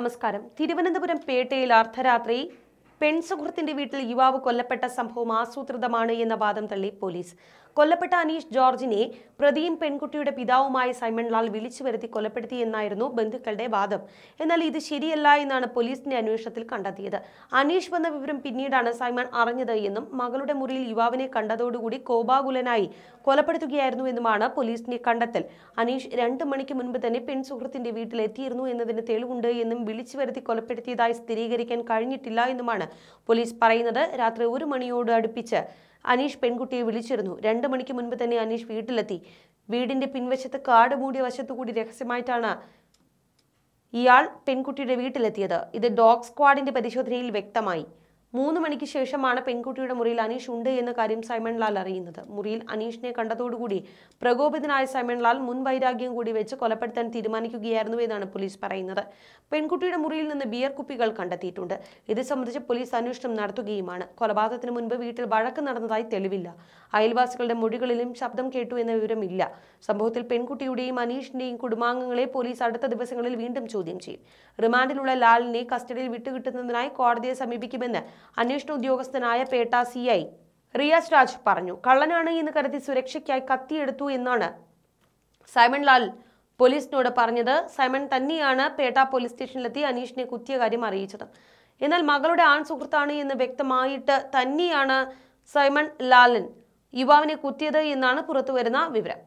നമസ്കാരം തിരുവനന്തപുരം പേട്ടയിൽ അർദ്ധരാത്രി പെൺസുഹൃത്തിന്റെ വീട്ടിൽ യുവാവ് കൊല്ലപ്പെട്ട സംഭവം ആസൂത്രിതമാണ് എന്ന വാദം തള്ളി പോലീസ് കൊല്ലപ്പെട്ട അനീഷ് ജോർജിനെ പ്രതിയും പെൺകുട്ടിയുടെ പിതാവുമായ സൈമൺലാൽ വിളിച്ചു വരുത്തി കൊലപ്പെടുത്തിയെന്നായിരുന്നു ബന്ധുക്കളുടെ വാദം എന്നാൽ ഇത് ശരിയല്ല എന്നാണ് പോലീസിന്റെ അന്വേഷണത്തിൽ കണ്ടെത്തിയത് അനീഷ് വന്ന വിവരം പിന്നീടാണ് സൈമൺ അറിഞ്ഞത് എന്നും മകളുടെ മുറിയിൽ യുവാവിനെ കണ്ടതോടുകൂടി കോപാകുലനായി കൊലപ്പെടുത്തുകയായിരുന്നു എന്നുമാണ് പോലീസിന്റെ കണ്ടെത്തൽ അനീഷ് രണ്ട് മണിക്ക് മുൻപ് തന്നെ പെൺസുഹൃത്തിന്റെ വീട്ടിലെത്തിയിരുന്നു എന്നതിന് തെളിവുണ്ട് എന്നും വിളിച്ചു വരുത്തി കൊലപ്പെടുത്തിയതായി സ്ഥിരീകരിക്കാൻ കഴിഞ്ഞിട്ടില്ല എന്നുമാണ് പോലീസ് പറയുന്നത് രാത്രി ഒരു മണിയോട് അടുപ്പിച്ച് അനീഷ് പെൺകുട്ടിയെ വിളിച്ചിരുന്നു രണ്ട് മണിക്ക് മുൻപ് തന്നെ അനീഷ് വീട്ടിലെത്തി വീടിന്റെ പിൻവശത്ത് കാട് മൂടിയ വശത്തുകൂടി രഹസ്യമായിട്ടാണ് ഇയാൾ പെൺകുട്ടിയുടെ വീട്ടിലെത്തിയത് ഇത് ഡോഗ് സ്ക്വാഡിന്റെ പരിശോധനയിൽ വ്യക്തമായി മൂന്ന് മണിക്ക് ശേഷമാണ് പെൺകുട്ടിയുടെ മുറിയിൽ അനീഷ് ഉണ്ട് എന്ന കാര്യം സൈമൺ ലാൽ അറിയുന്നത് മുറിയിൽ അനീഷിനെ കണ്ടതോടുകൂടി പ്രകോപിതനായ സൈമൺ ലാൽ മുൻ വൈരാഗ്യം കൂടി വെച്ച് കൊലപ്പെടുത്താൻ തീരുമാനിക്കുകയായിരുന്നു എന്നാണ് പോലീസ് പറയുന്നത് പെൺകുട്ടിയുടെ മുറിയിൽ നിന്ന് ബിയർ കുപ്പികൾ കണ്ടെത്തിയിട്ടുണ്ട് ഇത് സംബന്ധിച്ച് പോലീസ് അന്വേഷണം നടത്തുകയുമാണ് കൊലപാതകത്തിന് മുൻപ് വീട്ടിൽ വഴക്ക് നടന്നതായി തെളിവില്ല അയൽവാസികളുടെ മൊഴികളിലും ശബ്ദം കേട്ടു എന്ന വിവരമില്ല സംഭവത്തിൽ പെൺകുട്ടിയുടെയും അനീഷിന്റെയും കുടുംബാംഗങ്ങളെ പോലീസ് അടുത്ത ദിവസങ്ങളിൽ വീണ്ടും ചോദ്യം ചെയ്യും റിമാൻഡിലുള്ള ലാലിനെ കസ്റ്റഡിയിൽ വിട്ടുകിട്ടുന്നതിനായി കോടതിയെ സമീപിക്കുമെന്ന് അന്വേഷണ ഉദ്യോഗസ്ഥനായ പേട്ട സി ഐ റിയാസ് രാജ് പറഞ്ഞു കള്ളനാണ് എന്ന് കരുതി സുരക്ഷയ്ക്കായി കത്തിയെടുത്തു എന്നാണ് സൈമൺ ലാൽ പോലീസിനോട് പറഞ്ഞത് സൈമൺ തന്നെയാണ് പേട്ട പോലീസ് സ്റ്റേഷനിലെത്തി അനീഷിനെ കുത്തിയ കാര്യം അറിയിച്ചത് എന്നാൽ മകളുടെ ആൺ സുഹൃത്താണ് എന്ന് വ്യക്തമായിട്ട് തന്നെയാണ് സൈമൺ ലാലൻ യുവാവിനെ കുത്തിയത് എന്നാണ് പുറത്തുവരുന്ന വിവരം